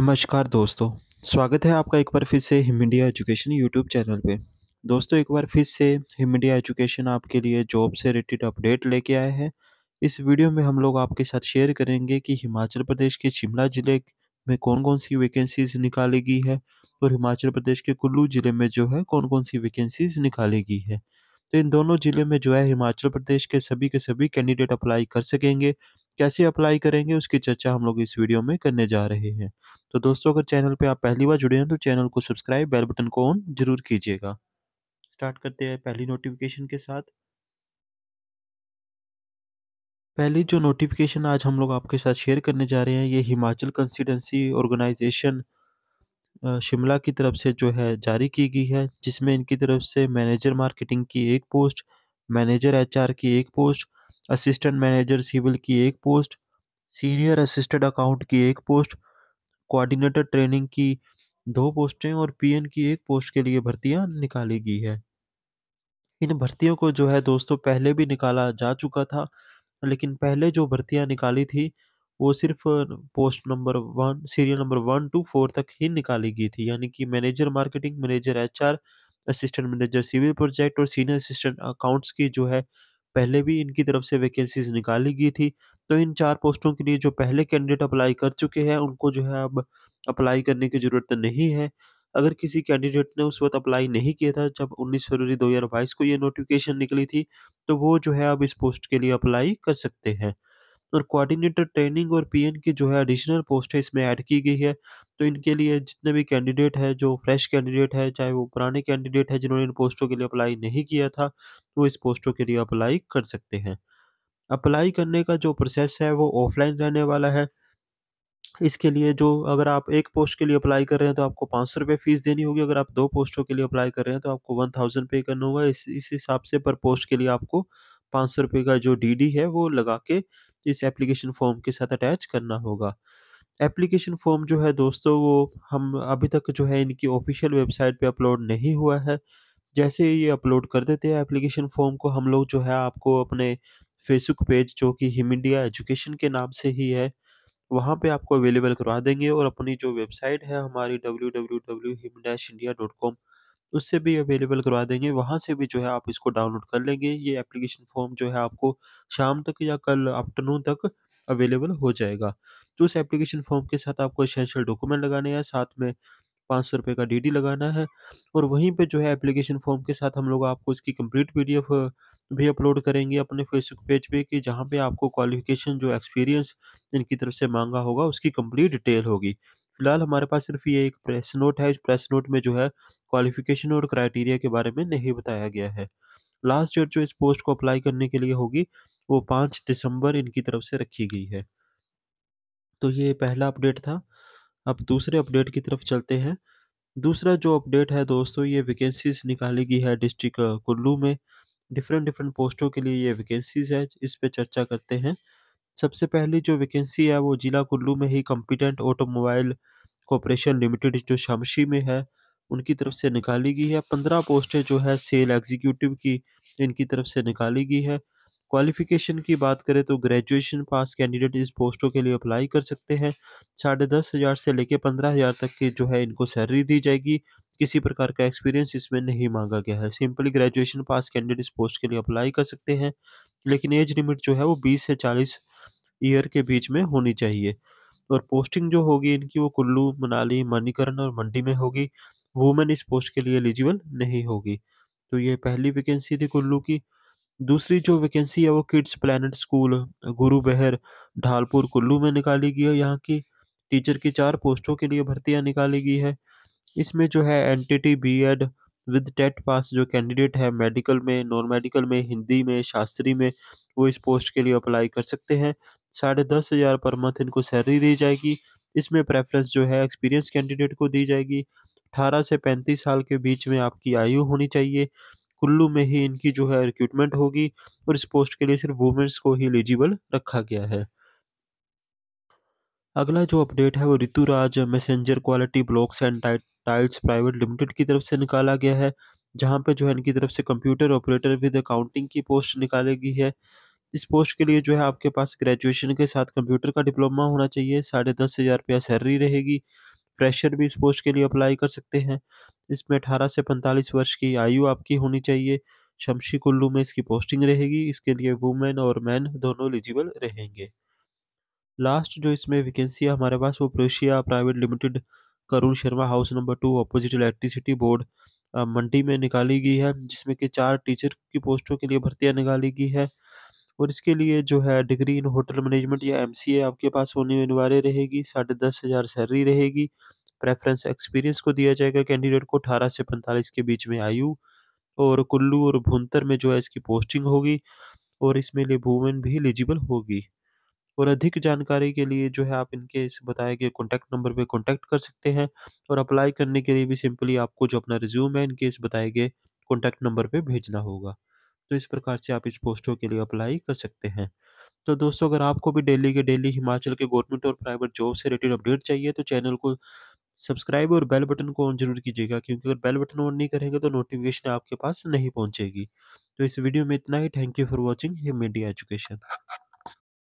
नमस्कार दोस्तों स्वागत है आपका एक बार फिर से Him India education YouTube channel पे दोस्तों एक बार फिर से हिम इंडिया एजुकेशन आपके लिए जॉब से रिलेटेड अपडेट लेके आए हैं इस वीडियो में हम लोग आपके साथ शेयर करेंगे कि हिमाचल प्रदेश के शिमला ज़िले में कौन कौन सी वैकेंसीज निकाली गई है और हिमाचल प्रदेश के कुल्लू ज़िले में जो है कौन कौन सी वैकेंसीज निकाली गई है तो इन दोनों ज़िले में जो है हिमाचल प्रदेश के सभी के सभी कैंडिडेट अप्लाई कर सकेंगे कैसे अप्लाई करेंगे उसकी चर्चा हम लोग इस वीडियो में करने जा रहे हैं तो दोस्तों अगर चैनल पे आप पहली बार जुड़े हैं तो चैनल को सब्सक्राइब बेल बटन को ऑन जरूर कीजिएगा स्टार्ट करते हैं पहली नोटिफिकेशन के साथ पहली जो नोटिफिकेशन आज हम लोग आपके साथ शेयर करने जा रहे हैं ये हिमाचल कंसिडेंसी ऑर्गेनाइजेशन शिमला की तरफ से जो है जारी की गई है जिसमें इनकी तरफ से मैनेजर मार्केटिंग की एक पोस्ट मैनेजर एचआर की एक पोस्ट असिस्टेंट मैनेजर सिविल की एक पोस्ट सीनियर असिस्टेंट अकाउंट की एक पोस्ट कोऑर्डिनेटर ट्रेनिंग की दो पोस्टें और पीएन की एक पोस्ट के लिए भर्तियां निकाली गई है इन भर्तियों को जो है दोस्तों पहले भी निकाला जा चुका था लेकिन पहले जो भर्तियां निकाली थी वो सिर्फ post number one serial number one to four तक ही निकाली गई थी यानी कि manager marketing manager HR assistant manager civil project और सीनियर असिस्टेंट अकाउंट्स की जो है पहले भी इनकी तरफ से वैकेंसीज निकाली गई थी तो इन चार पोस्टों के लिए जो पहले कैंडिडेट अप्लाई कर चुके हैं उनको जो है अब अप्लाई करने की ज़रूरत नहीं है अगर किसी कैंडिडेट ने उस वक्त अप्लाई नहीं किया था जब 19 फरवरी 2022 को ये नोटिफिकेशन निकली थी तो वो जो है अब इस पोस्ट के लिए अप्लाई कर सकते हैं और कोऑर्डिनेटर ट्रेनिंग और पीएन की जो है एडिशनल पोस्ट है इसमें ऐड की गई है तो इनके लिए जितने भी कैंडिडेट है जो फ्रेश कैंडिडेट है चाहे वो पुराने कैंडिडेट है जिन्होंने इन पोस्टों के लिए अप्लाई नहीं किया था वो इस पोस्टों के लिए अप्लाई कर सकते हैं अप्लाई करने का जो प्रोसेस है वो ऑफलाइन रहने वाला है इसके लिए जो अगर आप एक पोस्ट के लिए अप्लाई कर रहे हैं तो आपको पाँच सौ रुपये फ़ीस देनी होगी अगर आप दो पोस्टों के लिए अप्लाई कर रहे हैं तो आपको वन थाउजेंड पे करना होगा इस इस हिसाब से पर पोस्ट के लिए आपको पाँच सौ रुपये का जो डीडी है वो लगा के इस एप्लीकेशन फॉर्म के साथ अटैच करना होगा एप्लीकेशन फॉर्म जो है दोस्तों वो हम अभी तक जो है इनकी ऑफिशियल वेबसाइट पे अपलोड नहीं हुआ है जैसे ये अपलोड कर देते हैं एप्लीकेशन फॉर्म को हम लोग जो है आपको अपने फेसबुक पेज जो कि हिम इंडिया एजुकेशन के नाम से ही है वहाँ पे आपको अवेलेबल करवा देंगे और अपनी जो वेबसाइट है हमारी W W W Him dash India dot com उससे भी अवेलेबल करवा देंगे वहाँ से भी जो है आप इसको डाउनलोड कर लेंगे ये एप्लीकेशन फॉर्म जो है आपको शाम तक या कल आफ्टरनून तक अवेलेबल हो जाएगा तो उस एप्लीकेशन फॉर्म के साथ आपको एसेंशियल डॉक्यूमेंट लगाने हैं साथ में पाँच सौ रुपये का डीडी लगाना है और वहीं पे जो है एप्लीकेशन फॉर्म के साथ हम लोग आपको इसकी कंप्लीट पीडीएफ भी अपलोड करेंगे अपने फेसबुक पेज पे कि जहाँ पे आपको क्वालिफिकेशन जो एक्सपीरियंस इनकी तरफ से मांगा होगा उसकी कंप्लीट डिटेल होगी फिलहाल हमारे पास सिर्फ ये एक प्रेस नोट है इस प्रेस नोट में जो है क्वालिफिकेशन और क्राइटेरिया के बारे में नहीं बताया गया है लास्ट डेट जो इस पोस्ट को अप्लाई करने के लिए होगी वो पाँच दिसंबर इनकी तरफ से रखी गई है तो ये पहला अपडेट था अब दूसरे अपडेट की तरफ चलते हैं दूसरा जो अपडेट है दोस्तों ये वैकेंसीज निकाली गई है डिस्ट्रिक्ट कुल्लू में डिफरेंट डिफरेंट पोस्टों के लिए ये वैकेंसीज है इस पर चर्चा करते हैं सबसे पहले जो वैकेंसी है वो जिला कुल्लू में ही कॉम्पिटेंट ऑटोमोबाइल कॉरपोरेशन लिमिटेड जो शमशी में है उनकी तरफ से निकाली गई है पंद्रह पोस्टें जो है सेल एग्जीक्यूटिव की इनकी तरफ से निकाली गई है क्वालिफिकेशन की बात करें तो ग्रेजुएशन पास कैंडिडेट इस पोस्टों के लिए अप्लाई कर सकते हैं साढ़े दस हज़ार से लेकर पंद्रह हज़ार तक की जो है इनको सैलरी दी जाएगी किसी प्रकार का एक्सपीरियंस इसमें नहीं मांगा गया है सिंपली ग्रेजुएशन पास कैंडिडेट इस पोस्ट के लिए अप्लाई कर सकते हैं लेकिन एज लिमिट जो है वो बीस से चालीस ईयर के बीच में होनी चाहिए और पोस्टिंग जो होगी इनकी वो कुल्लू मनाली मणिकरण और मंडी में होगी वुमेन इस पोस्ट के लिए एलिजिबल नहीं होगी तो ये पहली वैकेंसी थी कुल्लू की दूसरी जो वैकेंसी है वो किड्स प्लानट स्कूल गुरु बहर ढालपुर कुल्लू में निकाली गई है यहाँ की टीचर की चार पोस्टों के लिए भर्तियाँ निकाली गई है इसमें जो है N T ed with TET pass जो कैंडिडेट है मेडिकल में नॉन मेडिकल में हिंदी में शास्त्री में वो इस पोस्ट के लिए अप्लाई कर सकते हैं साढ़े दस हज़ार पर मंथ इनको सैलरी दी जाएगी इसमें प्रेफरेंस जो है एक्सपीरियंस कैंडिडेट को दी जाएगी अठारह से पैंतीस साल के बीच में आपकी आयु होनी चाहिए कुल्लू में ही इनकी जो है रिक्रूटमेंट होगी और इस पोस्ट के लिए सिर्फ वुमेंस को ही एलिजिबल रखा गया है अगला जो अपडेट है वो Rituraj messenger quality blocks and tiles private limited की तरफ से निकाला गया है जहाँ पे जो है इनकी तरफ से कंप्यूटर ऑपरेटर विद अकाउंटिंग की पोस्ट निकाली गई है इस पोस्ट के लिए जो है आपके पास ग्रेजुएशन के साथ कंप्यूटर का डिप्लोमा होना चाहिए साढ़े दस हज़ार रुपया सैलरी रहेगी फ्रेशर भी इस पोस्ट के लिए अप्लाई कर सकते हैं इसमें अठारह से पैंतालीस वर्ष की आयु आपकी होनी चाहिए शमशी कुल्लू में इसकी पोस्टिंग रहेगी इसके लिए वुमेन और मैन दोनों एलिजिबल रहेंगे लास्ट जो इसमें वैकेंसी है हमारे पास वो प्रोशिया private limited Karun Sharma house number two opposite electricity board Mandi में निकाली गई है जिसमें कि चार टीचर की पोस्टों के लिए भर्तियां निकाली गई है और इसके लिए जो है डिग्री इन होटल मैनेजमेंट या एम आपके पास होनी अनिवार्य रहेगी साढ़े दस हज़ार सैलरी रहेगी प्रेफरेंस एक्सपीरियंस को दिया जाएगा कैंडिडेट को अठारह से पैंतालीस के बीच में आयु और कुल्लू और भुंतर में जो है इसकी पोस्टिंग होगी और इसमें लिए वूमेन भी एलिजिबल होगी और अधिक जानकारी के लिए जो है आप इनके इस बताए गए कॉन्टैक्ट नंबर पे कॉन्टैक्ट कर सकते हैं और अप्लाई करने के लिए भी सिंपली आपको जो अपना रिज्यूम है इनके इस बताए गए कॉन्टैक्ट नंबर पे भेजना होगा तो इस प्रकार से आप इस पोस्टों के लिए अप्लाई कर सकते हैं तो दोस्तों अगर आपको भी डेली के डेली हिमाचल के गवर्नमेंट और प्राइवेट जॉब से रिलेटेड अपडेट चाहिए तो चैनल को सब्सक्राइब और बेल बटन को ऑन जरूर कीजिएगा क्योंकि अगर बेल बटन ऑन नहीं करेंगे तो नोटिफिकेशन आपके पास नहीं पहुंचेगी तो इस वीडियो में इतना ही thank you for watching media education